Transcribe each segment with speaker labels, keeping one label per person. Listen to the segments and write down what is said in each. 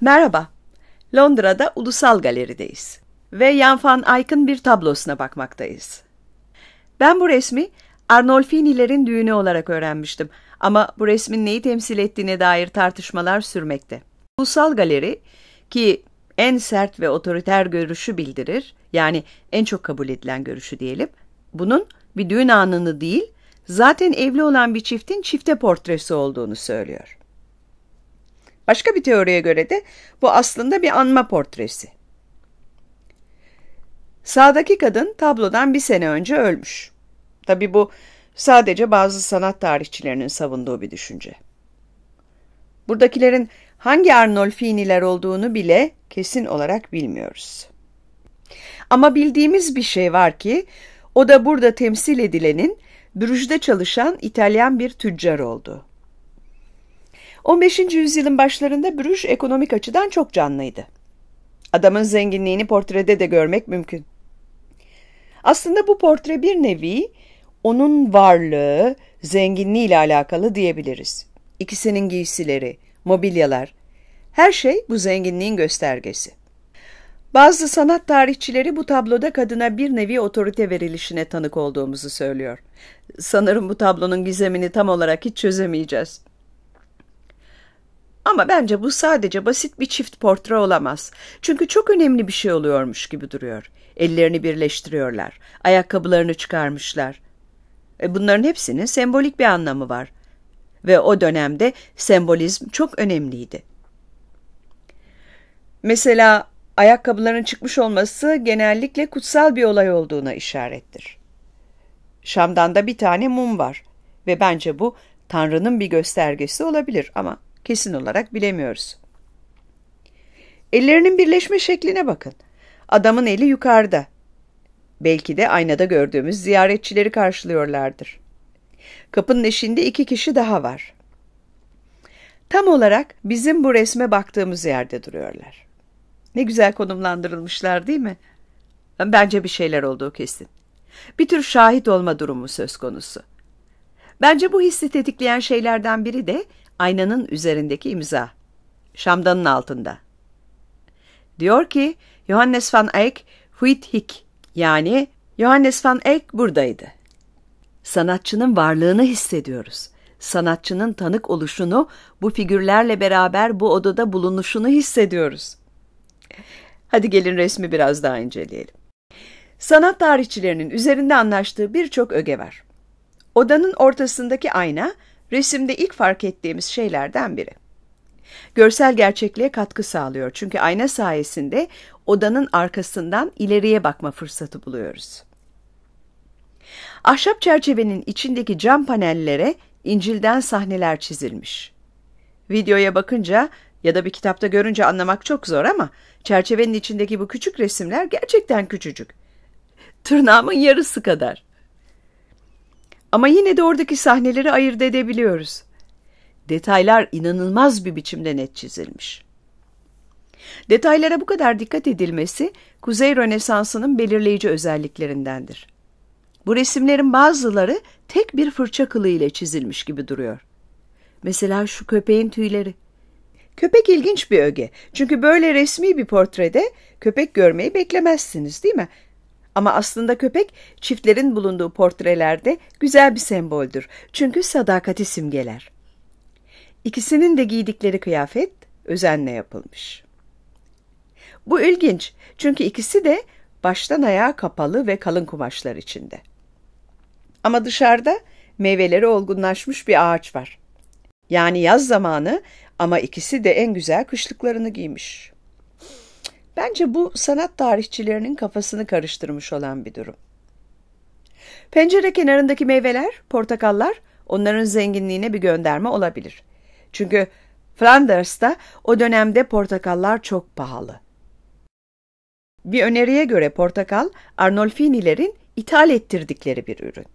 Speaker 1: Merhaba, Londra'da Ulusal Galeri'deyiz ve Jan van Eyck'ın bir tablosuna bakmaktayız. Ben bu resmi Arnolfini'lerin düğünü olarak öğrenmiştim ama bu resmin neyi temsil ettiğine dair tartışmalar sürmekte. Ulusal Galeri ki en sert ve otoriter görüşü bildirir, yani en çok kabul edilen görüşü diyelim, bunun bir düğün anını değil, zaten evli olan bir çiftin çifte portresi olduğunu söylüyor. Başka bir teoriye göre de bu aslında bir anma portresi. Sağdaki kadın tablodan bir sene önce ölmüş. Tabi bu sadece bazı sanat tarihçilerinin savunduğu bir düşünce. Buradakilerin hangi Arnolfini'ler olduğunu bile kesin olarak bilmiyoruz. Ama bildiğimiz bir şey var ki o da burada temsil edilenin Brüj'de çalışan İtalyan bir tüccar oldu. 15. yüzyılın başlarında Brüş ekonomik açıdan çok canlıydı. Adamın zenginliğini portrede de görmek mümkün. Aslında bu portre bir nevi onun varlığı, zenginliği ile alakalı diyebiliriz. İkisinin giysileri, mobilyalar, her şey bu zenginliğin göstergesi. Bazı sanat tarihçileri bu tabloda kadına bir nevi otorite verilişine tanık olduğumuzu söylüyor. Sanırım bu tablonun gizemini tam olarak hiç çözemeyeceğiz. Ama bence bu sadece basit bir çift portre olamaz. Çünkü çok önemli bir şey oluyormuş gibi duruyor. Ellerini birleştiriyorlar. Ayakkabılarını çıkarmışlar. E bunların hepsinin sembolik bir anlamı var. Ve o dönemde sembolizm çok önemliydi. Mesela ayakkabıların çıkmış olması genellikle kutsal bir olay olduğuna işarettir. Şam'dan da bir tane mum var ve bence bu Tanrı'nın bir göstergesi olabilir ama kesin olarak bilemiyoruz. Ellerinin birleşme şekline bakın. Adamın eli yukarıda. Belki de aynada gördüğümüz ziyaretçileri karşılıyorlardır. Kapının eşiğinde iki kişi daha var. Tam olarak bizim bu resme baktığımız yerde duruyorlar. Ne güzel konumlandırılmışlar değil mi? Bence bir şeyler olduğu kesin. Bir tür şahit olma durumu söz konusu. Bence bu hissi tetikleyen şeylerden biri de aynanın üzerindeki imza. Şamdanın altında. Diyor ki Johannes van Eyck huit yani Johannes van Eyck buradaydı. Sanatçının varlığını hissediyoruz. Sanatçının tanık oluşunu, bu figürlerle beraber bu odada bulunuşunu hissediyoruz. Hadi gelin resmi biraz daha inceleyelim. Sanat tarihçilerinin üzerinde anlaştığı birçok öge var. Odanın ortasındaki ayna resimde ilk fark ettiğimiz şeylerden biri. Görsel gerçekliğe katkı sağlıyor çünkü ayna sayesinde odanın arkasından ileriye bakma fırsatı buluyoruz. Ahşap çerçevenin içindeki cam panellere İncil'den sahneler çizilmiş. Videoya bakınca ya da bir kitapta görünce anlamak çok zor ama çerçevenin içindeki bu küçük resimler gerçekten küçücük. Tırnağımın yarısı kadar. Ama yine de oradaki sahneleri ayırt edebiliyoruz. Detaylar inanılmaz bir biçimde net çizilmiş. Detaylara bu kadar dikkat edilmesi Kuzey Rönesansı'nın belirleyici özelliklerindendir. Bu resimlerin bazıları tek bir fırça kılı ile çizilmiş gibi duruyor. Mesela şu köpeğin tüyleri. Köpek ilginç bir öge. Çünkü böyle resmi bir portrede köpek görmeyi beklemezsiniz değil mi? Ama aslında köpek çiftlerin bulunduğu portrelerde güzel bir semboldür. Çünkü sadakati simgeler. İkisinin de giydikleri kıyafet özenle yapılmış. Bu ilginç çünkü ikisi de baştan ayağa kapalı ve kalın kumaşlar içinde. Ama dışarıda meyveleri olgunlaşmış bir ağaç var. Yani yaz zamanı ama ikisi de en güzel kışlıklarını giymiş.'' Bence bu sanat tarihçilerinin kafasını karıştırmış olan bir durum. Pencere kenarındaki meyveler, portakallar onların zenginliğine bir gönderme olabilir. Çünkü Flanders'ta o dönemde portakallar çok pahalı. Bir öneriye göre portakal Arnolfinilerin ithal ettirdikleri bir ürün.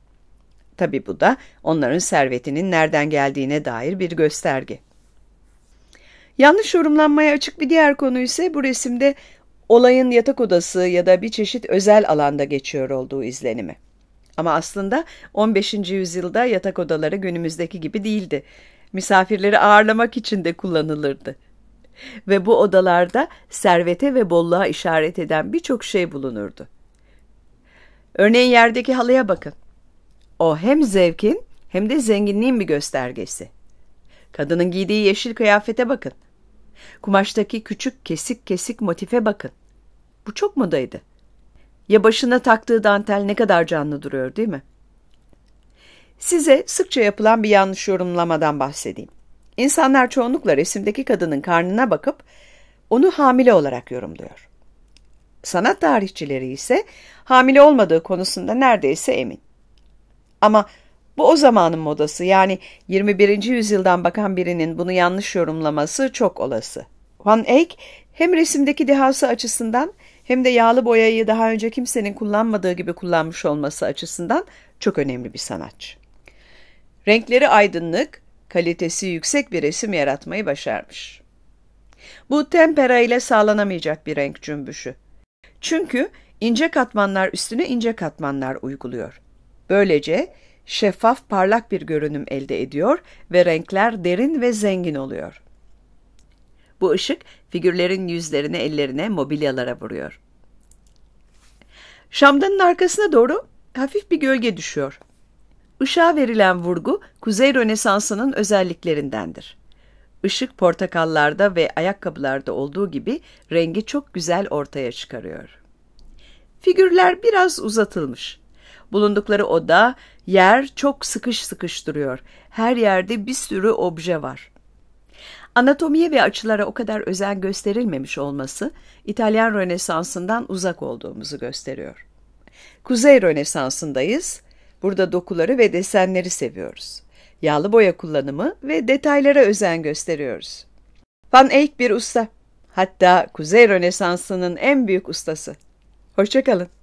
Speaker 1: Tabi bu da onların servetinin nereden geldiğine dair bir gösterge. Yanlış yorumlanmaya açık bir diğer konu ise bu resimde olayın yatak odası ya da bir çeşit özel alanda geçiyor olduğu izlenimi. Ama aslında 15. yüzyılda yatak odaları günümüzdeki gibi değildi. Misafirleri ağırlamak için de kullanılırdı. Ve bu odalarda servete ve bolluğa işaret eden birçok şey bulunurdu. Örneğin yerdeki halıya bakın. O hem zevkin hem de zenginliğin bir göstergesi. Kadının giydiği yeşil kıyafete bakın. Kumaştaki küçük kesik kesik motife bakın. Bu çok modaydı. Ya başına taktığı dantel ne kadar canlı duruyor değil mi? Size sıkça yapılan bir yanlış yorumlamadan bahsedeyim. İnsanlar çoğunlukla resimdeki kadının karnına bakıp onu hamile olarak yorumluyor. Sanat tarihçileri ise hamile olmadığı konusunda neredeyse emin. Ama bu o zamanın modası yani 21. yüzyıldan bakan birinin bunu yanlış yorumlaması çok olası. Van Eyck hem resimdeki dehası açısından hem de yağlı boyayı daha önce kimsenin kullanmadığı gibi kullanmış olması açısından çok önemli bir sanatçı. Renkleri aydınlık, kalitesi yüksek bir resim yaratmayı başarmış. Bu tempera ile sağlanamayacak bir renk cümbüşü. Çünkü ince katmanlar üstüne ince katmanlar uyguluyor. Böylece şeffaf parlak bir görünüm elde ediyor ve renkler derin ve zengin oluyor. Bu ışık figürlerin yüzlerine, ellerine, mobilyalara vuruyor. Şamdanın arkasına doğru hafif bir gölge düşüyor. Işığa verilen vurgu Kuzey Rönesansı'nın özelliklerindendir. Işık portakallarda ve ayakkabılarda olduğu gibi rengi çok güzel ortaya çıkarıyor. Figürler biraz uzatılmış. Bulundukları oda Yer çok sıkış sıkış duruyor. Her yerde bir sürü obje var. Anatomiye ve açılara o kadar özen gösterilmemiş olması İtalyan Rönesansı'ndan uzak olduğumuzu gösteriyor. Kuzey Rönesansı'ndayız. Burada dokuları ve desenleri seviyoruz. Yağlı boya kullanımı ve detaylara özen gösteriyoruz. Van Eyck bir usta. Hatta Kuzey Rönesansı'nın en büyük ustası. Hoşçakalın.